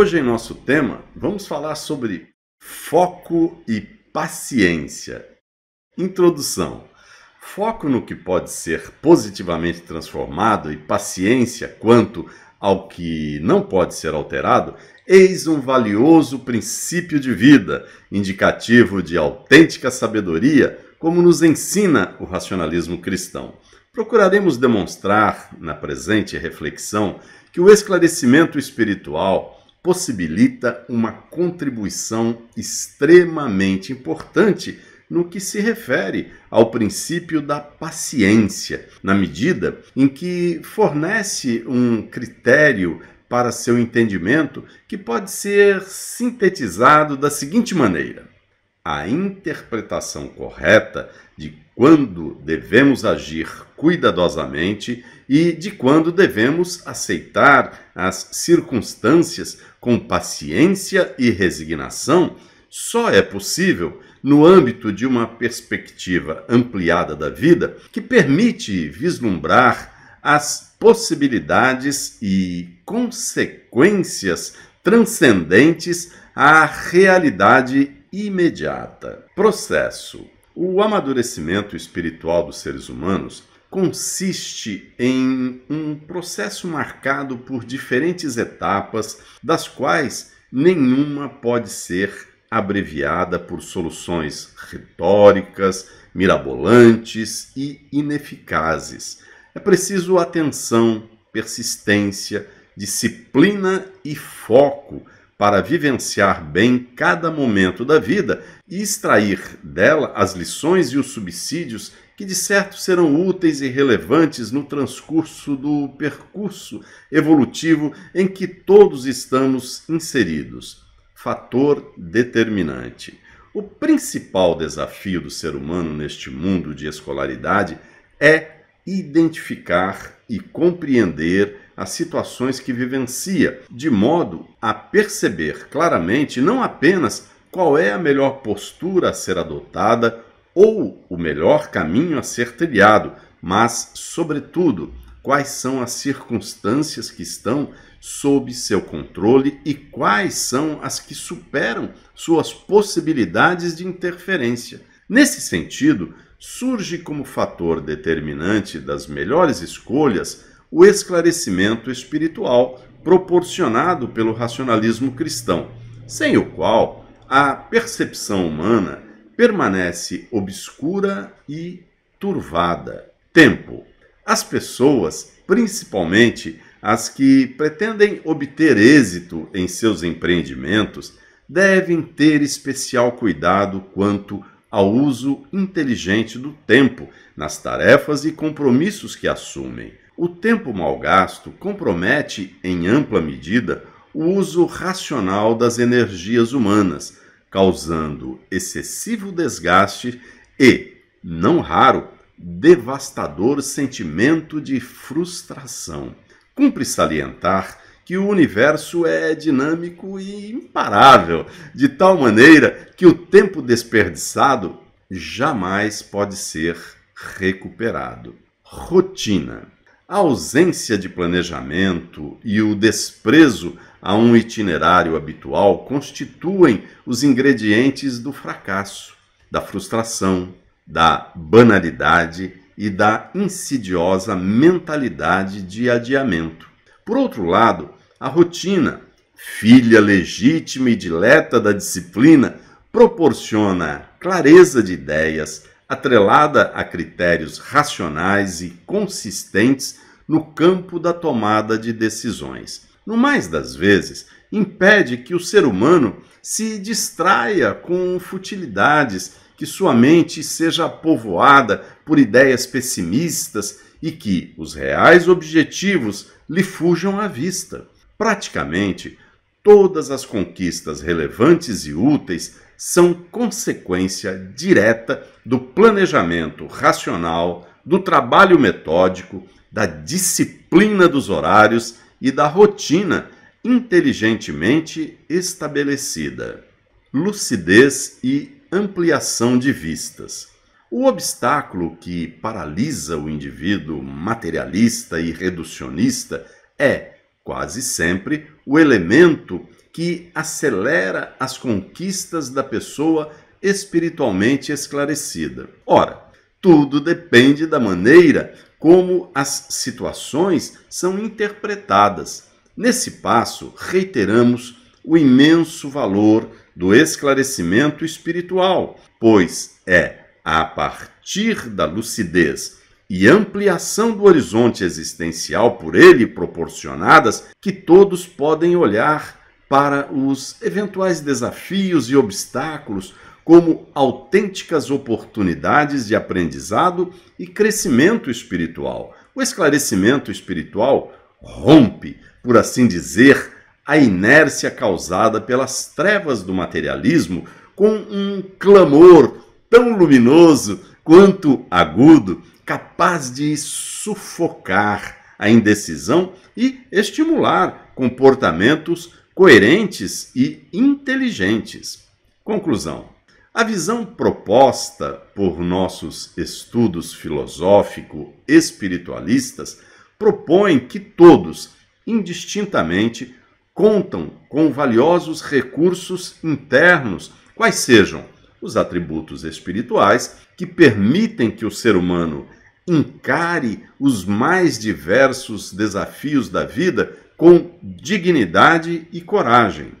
Hoje, em nosso tema, vamos falar sobre foco e paciência. Introdução: foco no que pode ser positivamente transformado e paciência quanto ao que não pode ser alterado, eis um valioso princípio de vida, indicativo de autêntica sabedoria, como nos ensina o racionalismo cristão. Procuraremos demonstrar, na presente reflexão, que o esclarecimento espiritual possibilita uma contribuição extremamente importante no que se refere ao princípio da paciência, na medida em que fornece um critério para seu entendimento que pode ser sintetizado da seguinte maneira: a interpretação correta de quando devemos agir cuidadosamente e de quando devemos aceitar as circunstâncias com paciência e resignação, só é possível no âmbito de uma perspectiva ampliada da vida que permite vislumbrar as possibilidades e consequências transcendentes à realidade imediata. Processo. O amadurecimento espiritual dos seres humanos consiste em um processo marcado por diferentes etapas, das quais nenhuma pode ser abreviada por soluções retóricas, mirabolantes e ineficazes. É preciso atenção, persistência, disciplina e foco para vivenciar bem cada momento da vida e extrair dela as lições e os subsídios que de certo serão úteis e relevantes no transcurso do percurso evolutivo em que todos estamos inseridos. Fator determinante. O principal desafio do ser humano neste mundo de escolaridade é identificar e compreender as situações que vivencia, de modo a perceber claramente não apenas qual é a melhor postura a ser adotada ou o melhor caminho a ser trilhado, mas, sobretudo, quais são as circunstâncias que estão sob seu controle e quais são as que superam suas possibilidades de interferência. Nesse sentido, surge como fator determinante das melhores escolhas o esclarecimento espiritual proporcionado pelo racionalismo cristão, sem o qual a percepção humana permanece obscura e turvada. Tempo. As pessoas, principalmente as que pretendem obter êxito em seus empreendimentos, devem ter especial cuidado quanto ao uso inteligente do tempo nas tarefas e compromissos que assumem. O tempo mal gasto compromete, em ampla medida, o uso racional das energias humanas, causando excessivo desgaste e, não raro, devastador sentimento de frustração. Cumpre salientar que o universo é dinâmico e imparável, de tal maneira que o tempo desperdiçado jamais pode ser recuperado. Rotina. A ausência de planejamento e o desprezo a um itinerário habitual constituem os ingredientes do fracasso, da frustração, da banalidade e da insidiosa mentalidade de adiamento. Por outro lado, a rotina, filha legítima e dileta da disciplina, proporciona clareza de ideias, atrelada a critérios racionais e consistentes no campo da tomada de decisões no mais das vezes, impede que o ser humano se distraia com futilidades, que sua mente seja povoada por ideias pessimistas e que os reais objetivos lhe fujam à vista. Praticamente, todas as conquistas relevantes e úteis são consequência direta do planejamento racional, do trabalho metódico, da disciplina dos horários e da rotina inteligentemente estabelecida, lucidez e ampliação de vistas. O obstáculo que paralisa o indivíduo materialista e reducionista é, quase sempre, o elemento que acelera as conquistas da pessoa espiritualmente esclarecida. Ora, tudo depende da maneira como as situações são interpretadas. Nesse passo, reiteramos o imenso valor do esclarecimento espiritual, pois é a partir da lucidez e ampliação do horizonte existencial por ele proporcionadas que todos podem olhar para os eventuais desafios e obstáculos como autênticas oportunidades de aprendizado e crescimento espiritual. O esclarecimento espiritual rompe, por assim dizer, a inércia causada pelas trevas do materialismo com um clamor tão luminoso quanto agudo, capaz de sufocar a indecisão e estimular comportamentos coerentes e inteligentes. Conclusão. A visão proposta por nossos estudos filosófico-espiritualistas propõe que todos, indistintamente, contam com valiosos recursos internos, quais sejam os atributos espirituais que permitem que o ser humano encare os mais diversos desafios da vida com dignidade e coragem.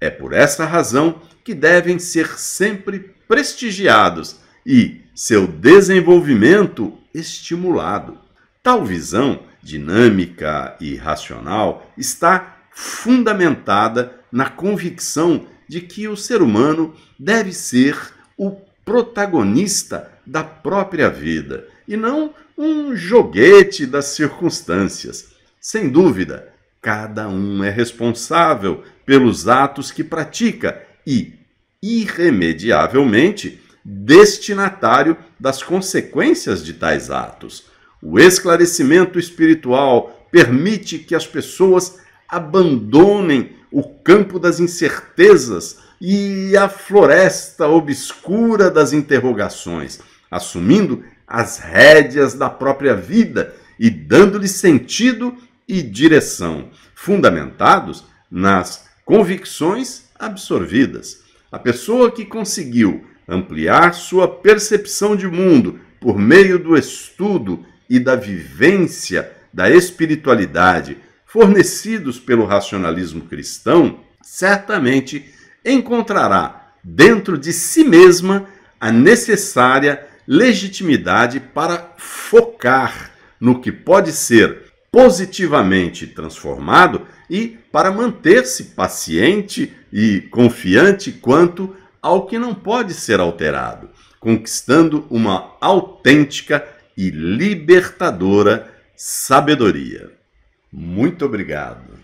É por essa razão que devem ser sempre prestigiados e seu desenvolvimento estimulado. Tal visão dinâmica e racional está fundamentada na convicção de que o ser humano deve ser o protagonista da própria vida e não um joguete das circunstâncias. Sem dúvida, Cada um é responsável pelos atos que pratica e, irremediavelmente, destinatário das consequências de tais atos. O esclarecimento espiritual permite que as pessoas abandonem o campo das incertezas e a floresta obscura das interrogações, assumindo as rédeas da própria vida e dando-lhe sentido e direção, fundamentados nas convicções absorvidas. A pessoa que conseguiu ampliar sua percepção de mundo por meio do estudo e da vivência da espiritualidade fornecidos pelo racionalismo cristão, certamente encontrará dentro de si mesma a necessária legitimidade para focar no que pode ser positivamente transformado e para manter-se paciente e confiante quanto ao que não pode ser alterado, conquistando uma autêntica e libertadora sabedoria. Muito obrigado.